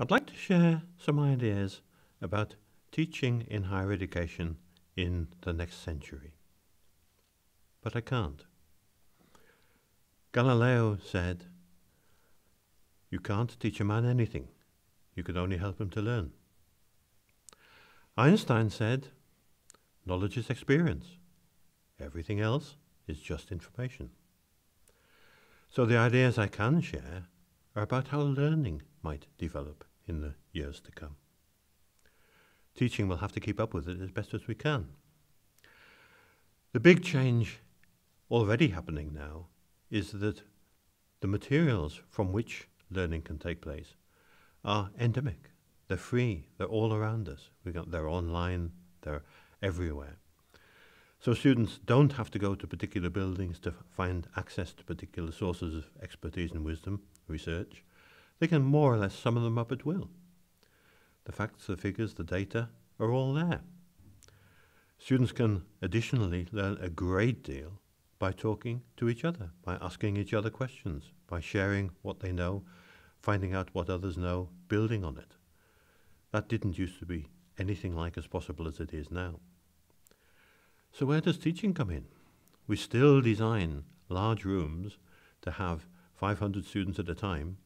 I'd like to share some ideas about teaching in higher education in the next century. But I can't. Galileo said, You can't teach a man anything, you can only help him to learn. Einstein said, Knowledge is experience, everything else is just information. So the ideas I can share are about how learning might develop in the years to come. Teaching will have to keep up with it as best as we can. The big change already happening now is that the materials from which learning can take place are endemic. They're free. They're all around us. We got, they're online. They're everywhere. So students don't have to go to particular buildings to find access to particular sources of expertise and wisdom, research. They can more or less sum them up at will. The facts, the figures, the data are all there. Students can additionally learn a great deal by talking to each other, by asking each other questions, by sharing what they know, finding out what others know, building on it. That didn't used to be anything like as possible as it is now. So, where does teaching come in? We still design large rooms to have 500 students at a time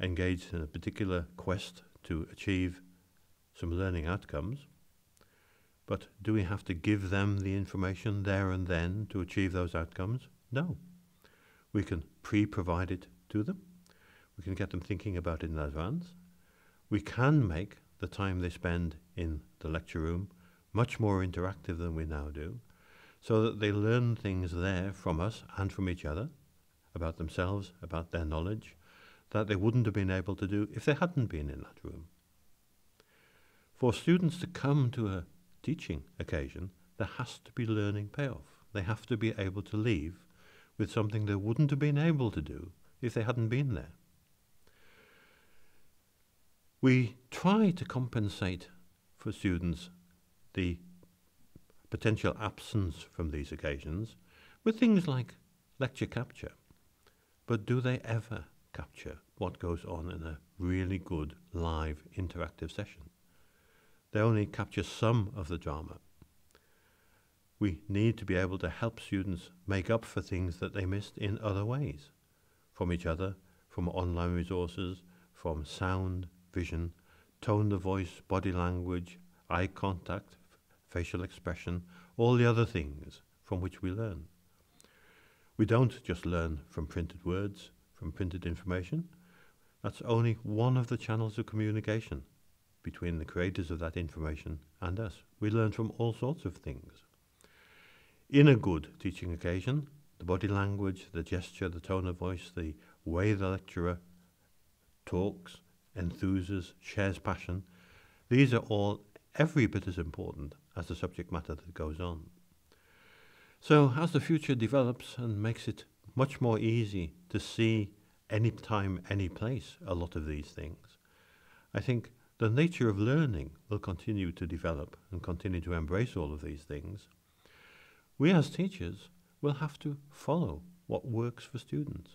engaged in a particular quest to achieve some learning outcomes. But do we have to give them the information there and then to achieve those outcomes? No. We can pre provide it to them. We can get them thinking about it in advance. We can make the time they spend in the lecture room much more interactive than we now do, so that they learn things there from us and from each other about themselves, about their knowledge, that they wouldn't have been able to do if they hadn't been in that room. For students to come to a teaching occasion, there has to be learning payoff. They have to be able to leave with something they wouldn't have been able to do if they hadn't been there. We try to compensate for students the potential absence from these occasions with things like lecture capture. But do they ever capture what goes on in a really good live interactive session. They only capture some of the drama. We need to be able to help students make up for things that they missed in other ways from each other, from online resources, from sound, vision, tone of voice, body language, eye contact, facial expression, all the other things from which we learn. We don't just learn from printed words, from printed information, that's only one of the channels of communication between the creators of that information and us. We learn from all sorts of things. In a good teaching occasion, the body language, the gesture, the tone of voice, the way the lecturer talks, enthuses, shares passion, these are all every bit as important as the subject matter that goes on. So, as the future develops and makes it much more easy to see any time, any place, a lot of these things. I think the nature of learning will continue to develop and continue to embrace all of these things. We as teachers will have to follow what works for students.